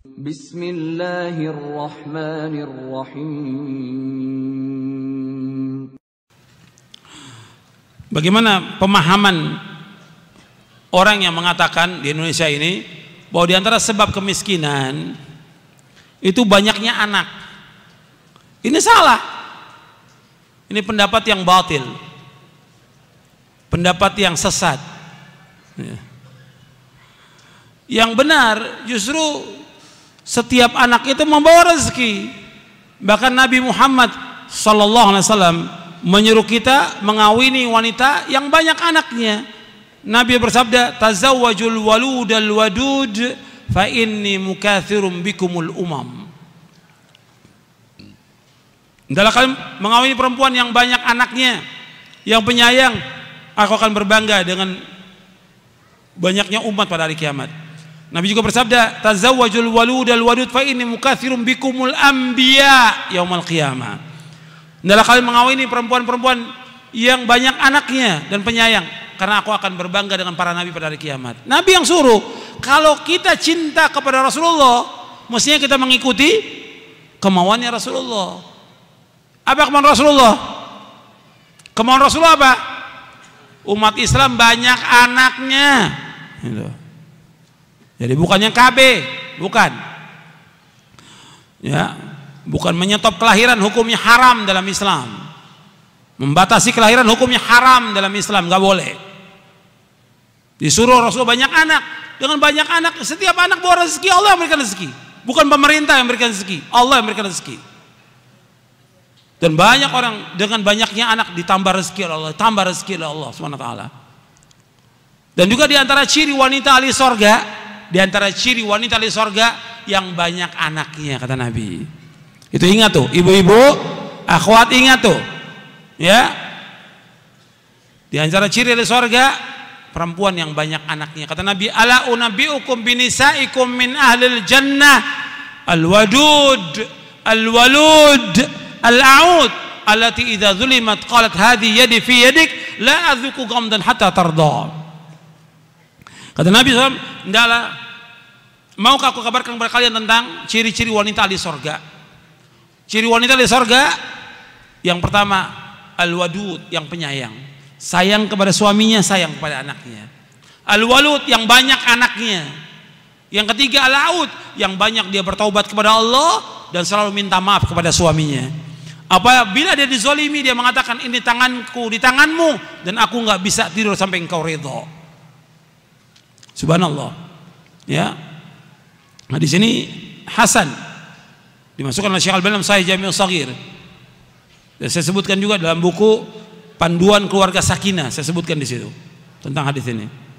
Bismillahirrahmanirrahim. Bagaimana pemahaman orang yang mengatakan di Indonesia ini bahwa di antara sebab kemiskinan itu banyaknya anak. Ini salah. Ini pendapat yang batil. Pendapat yang sesat. Ya. Yang benar justru setiap anak itu membawa rezeki. Bahkan Nabi Muhammad sallallahu alaihi wasallam menyuruh kita mengawini wanita yang banyak anaknya. Nabi bersabda, "Tazawwajul waludal wadud fa inni mukathirum bikumul umam." Dalam kalian mengawini perempuan yang banyak anaknya, yang penyayang, aku akan berbangga dengan banyaknya umat pada hari kiamat. Nabi juga bersabda, "Tazawwajul walud al wadud fa inni mukatsirum bikumul anbiya yaumil qiyamah." Hendaklah kalian mengawini perempuan-perempuan yang banyak anaknya dan penyayang karena aku akan berbangga dengan para nabi pada hari kiamat. Nabi yang suruh, kalau kita cinta kepada Rasulullah, mestinya kita mengikuti kemauannya Rasulullah. Apa kemauan Rasulullah? Kemauan Rasulullah apa? Umat Islam banyak anaknya. Gitu. Jadi bukannya KB, bukan. Ya, bukan menyetop kelahiran hukumnya haram dalam Islam. Membatasi kelahiran hukumnya haram dalam Islam, nggak boleh. Disuruh Rasul banyak anak, dengan banyak anak, setiap anak boleh rezeki Allah yang berikan rezeki, bukan pemerintah yang berikan rezeki, Allah yang berikan rezeki. Dan banyak orang dengan banyaknya anak ditambah rezeki oleh Allah, tambah rezeki oleh Allah SWT. Dan juga diantara ciri wanita ahli sorga, di antara ciri wanita di sorga yang banyak anaknya kata Nabi. Itu ingat tuh, ibu-ibu, akhwat ingat tuh. Ya. Di antara ciri di sorga perempuan yang banyak anaknya. Kata Nabi, "Ala unabiukum binisaikum min ahlil jannah alwadud alwalud al'aud allati idza zulimat qalat hadhi yadi fi yadik la azuku gamdan hatta tardha." Kata Nabi SAW, Ndala, maukah aku kabarkan kepada kalian tentang ciri-ciri wanita di sorga? Ciri wanita di sorga, yang pertama, al-wadud, yang penyayang. Sayang kepada suaminya, sayang kepada anaknya. Al-walud, yang banyak anaknya. Yang ketiga, al-aud, yang banyak dia bertaubat kepada Allah dan selalu minta maaf kepada suaminya apabila dia dizolimi dia mengatakan ini tanganku di tanganmu dan aku nggak bisa tidur sampai engkau reda. Subhanallah. Ya. Nah di sini Hasan dimasukkan oleh Syekh Al-Albani dalam Sahih Jami' Shaghir. Dan saya sebutkan juga dalam buku Panduan Keluarga Sakinah, saya sebutkan di situ tentang hadis ini.